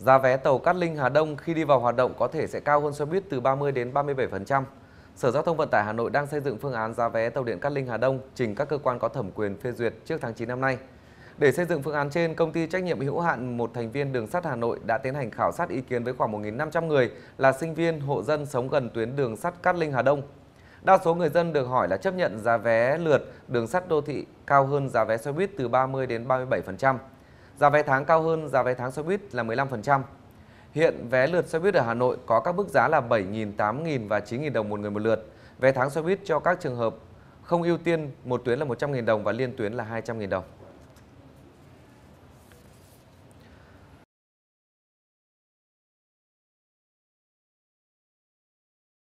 Giá vé tàu Cát Linh Hà Đông khi đi vào hoạt động có thể sẽ cao hơn xe buýt từ 30 đến 37%. Sở Giao thông Vận tải Hà Nội đang xây dựng phương án giá vé tàu điện Cát Linh Hà Đông trình các cơ quan có thẩm quyền phê duyệt trước tháng 9 năm nay. Để xây dựng phương án trên, công ty trách nhiệm hữu hạn một thành viên đường sắt Hà Nội đã tiến hành khảo sát ý kiến với khoảng 1.500 người là sinh viên, hộ dân sống gần tuyến đường sắt Cát Linh Hà Đông. Đa số người dân được hỏi là chấp nhận giá vé lượt đường sắt đô thị cao hơn giá vé xe buýt từ 30 đến 37%. Giá vé tháng cao hơn giá vé tháng xe buýt là 15%. Hiện vé lượt xe buýt ở Hà Nội có các mức giá là 7.000, 8.000 và 9.000 đồng một người một lượt. Vé tháng xe buýt cho các trường hợp không ưu tiên một tuyến là 100.000 đồng và liên tuyến là 200.000 đồng.